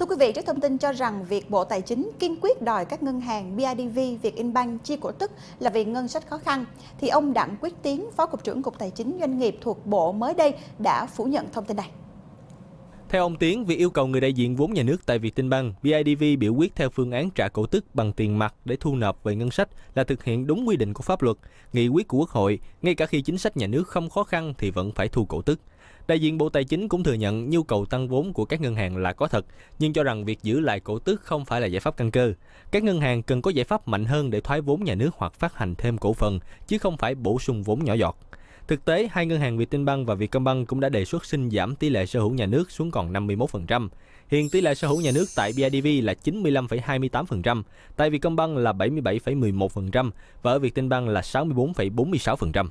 Thưa quý vị, trước thông tin cho rằng việc Bộ Tài chính kiên quyết đòi các ngân hàng BIDV, Vietinbank chi cổ tức là vì ngân sách khó khăn, thì ông Đặng Quyết Tiến, Phó Cục trưởng Cục Tài chính Doanh nghiệp thuộc Bộ mới đây đã phủ nhận thông tin này. Theo ông Tiến, việc yêu cầu người đại diện vốn nhà nước tại Vietinbank, BIDV biểu quyết theo phương án trả cổ tức bằng tiền mặt để thu nộp về ngân sách là thực hiện đúng quy định của pháp luật, nghị quyết của Quốc hội, ngay cả khi chính sách nhà nước không khó khăn thì vẫn phải thu cổ tức. Đại diện Bộ Tài chính cũng thừa nhận nhu cầu tăng vốn của các ngân hàng là có thật, nhưng cho rằng việc giữ lại cổ tức không phải là giải pháp căn cơ. Các ngân hàng cần có giải pháp mạnh hơn để thoái vốn nhà nước hoặc phát hành thêm cổ phần, chứ không phải bổ sung vốn nhỏ giọt. Thực tế, hai ngân hàng Vietinbank và Vietcombank cũng đã đề xuất xin giảm tỷ lệ sở hữu nhà nước xuống còn 51%. Hiện tỷ lệ sở hữu nhà nước tại BIDV là 95,28%, tại Vietcombank là 77,11% và ở Vietinbank là 64,46%.